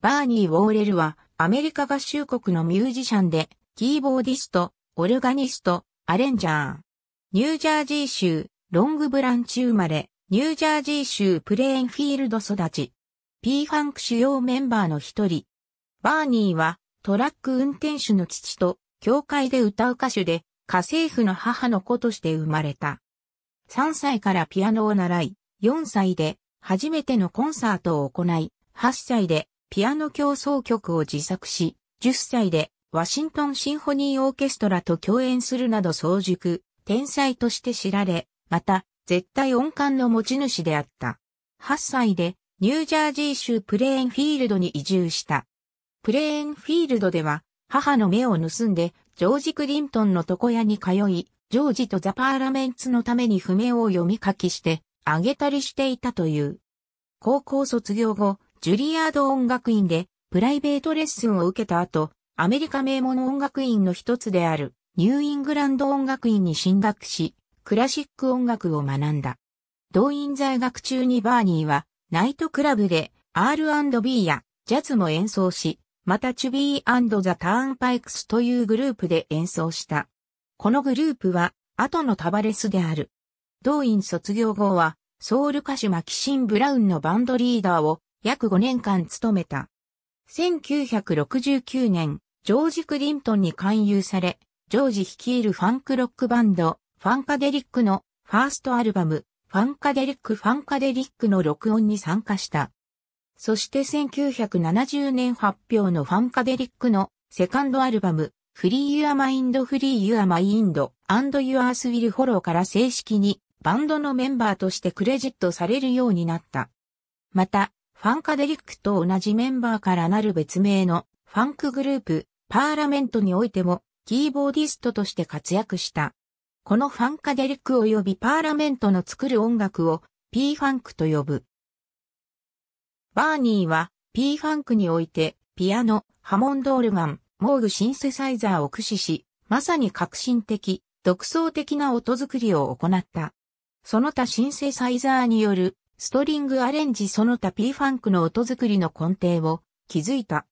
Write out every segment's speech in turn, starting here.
バーニー・ウォーレルは、アメリカ合衆国のミュージシャンで、キーボーディスト、オルガニスト、アレンジャー。ニュージャージー州、ロングブランチ生まれ、ニュージャージー州プレーンフィールド育ち。P ファンク主要メンバーの一人。バーニーは、トラック運転手の父と、教会で歌う歌手で、家政婦の母の子として生まれた。3歳からピアノを習い、4歳で初めてのコンサートを行い、8歳でピアノ協奏曲を自作し、10歳でワシントンシンフォニーオーケストラと共演するなど早熟、天才として知られ、また、絶対音感の持ち主であった。8歳で、ニュージャージー州プレーンフィールドに移住した。プレーンフィールドでは、母の目を盗んで、ジョージ・クリントンの床屋に通い、ジョージとザ・パーラメンツのために譜面を読み書きして、あげたりしていたという。高校卒業後、ジュリアード音楽院でプライベートレッスンを受けた後、アメリカ名門音楽院の一つであるニューイングランド音楽院に進学し、クラシック音楽を学んだ。動員在学中にバーニーはナイトクラブで R&B やジャズも演奏し、またチュビーザ・ターンパイクスというグループで演奏した。このグループは後のタバレスである。動員卒業後はソウル歌手マキシン・ブラウンのバンドリーダーを約5年間務めた。1969年、ジョージ・クリントンに勧誘され、ジョージ率いるファンクロックバンド、ファンカデリックのファーストアルバム、ファンカデリック・ファンカデリックの録音に参加した。そして1970年発表のファンカデリックのセカンドアルバム、フリー・ユア・マインド・フリー・ユア・マインド、アンド・ユアース・ウィル・フォローから正式にバンドのメンバーとしてクレジットされるようになった。また、ファンカデリックと同じメンバーからなる別名のファンクグループ、パーラメントにおいてもキーボーディストとして活躍した。このファンカデリック及びパーラメントの作る音楽を P ファンクと呼ぶ。バーニーは P ファンクにおいてピアノ、ハモンドオルガン、モーグシンセサイザーを駆使し、まさに革新的、独創的な音作りを行った。その他シンセサイザーによるストリングアレンジその他 P ファンクの音作りの根底を築いた。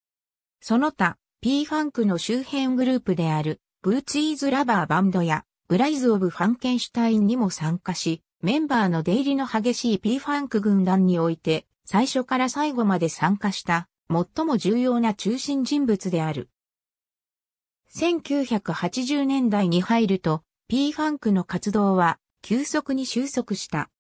その他 P ファンクの周辺グループであるブーツイーズラバーバンドやブライズ・オブ・ファンケンシュタインにも参加し、メンバーの出入りの激しい P ファンク軍団において最初から最後まで参加した最も重要な中心人物である。1980年代に入ると P ファンクの活動は急速に収束した。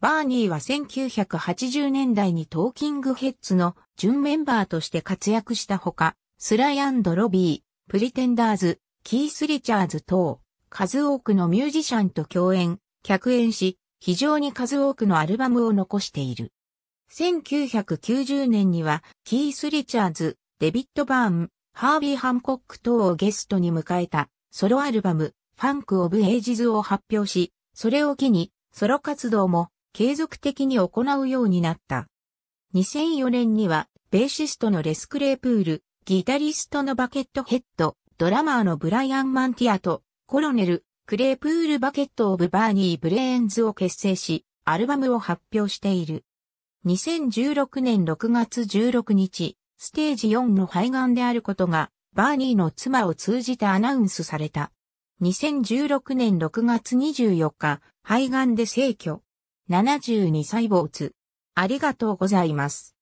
バーニーは1980年代にトーキングヘッズの準メンバーとして活躍したほか、スライロビー、プリテンダーズ、キース・リチャーズ等、数多くのミュージシャンと共演、客演し、非常に数多くのアルバムを残している。1990年には、キース・リチャーズ、デビッド・バーン、ハービー・ハンコック等をゲストに迎えた、ソロアルバム、ファンク・オブ・エイジズを発表し、それを機に、ソロ活動も継続的に行うようになった。2004年には、ベーシストのレスクレープール、ギタリストのバケットヘッド、ドラマーのブライアン・マンティアと、コロネル、クレープールバケット・オブ・バーニー・ブレーンズを結成し、アルバムを発表している。2016年6月16日、ステージ4の肺がんであることが、バーニーの妻を通じてアナウンスされた。2016年6月24日、肺がんで逝去。72歳没。ありがとうございます。